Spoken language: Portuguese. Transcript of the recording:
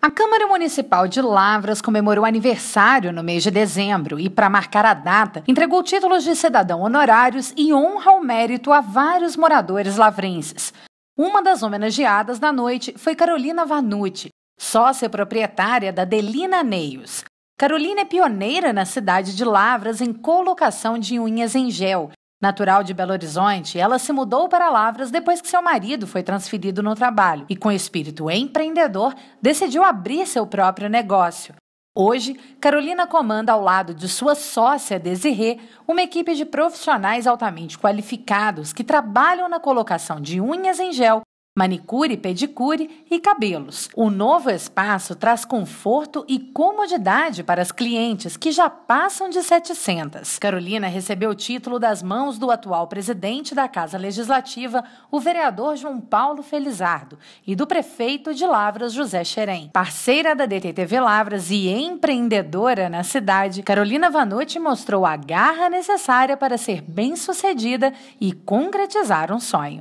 A Câmara Municipal de Lavras comemorou aniversário no mês de dezembro e, para marcar a data, entregou títulos de cidadão honorários e honra ao mérito a vários moradores lavrenses. Uma das homenageadas da noite foi Carolina Vanucci, sócia proprietária da Delina Neios. Carolina é pioneira na cidade de Lavras em colocação de unhas em gel Natural de Belo Horizonte, ela se mudou para Lavras depois que seu marido foi transferido no trabalho e, com espírito empreendedor, decidiu abrir seu próprio negócio. Hoje, Carolina comanda ao lado de sua sócia Desirê uma equipe de profissionais altamente qualificados que trabalham na colocação de unhas em gel manicure, pedicure e cabelos. O novo espaço traz conforto e comodidade para as clientes que já passam de 700. Carolina recebeu o título das mãos do atual presidente da Casa Legislativa, o vereador João Paulo Felizardo, e do prefeito de Lavras, José Xerém. Parceira da DTTV Lavras e empreendedora na cidade, Carolina Vanucci mostrou a garra necessária para ser bem-sucedida e concretizar um sonho.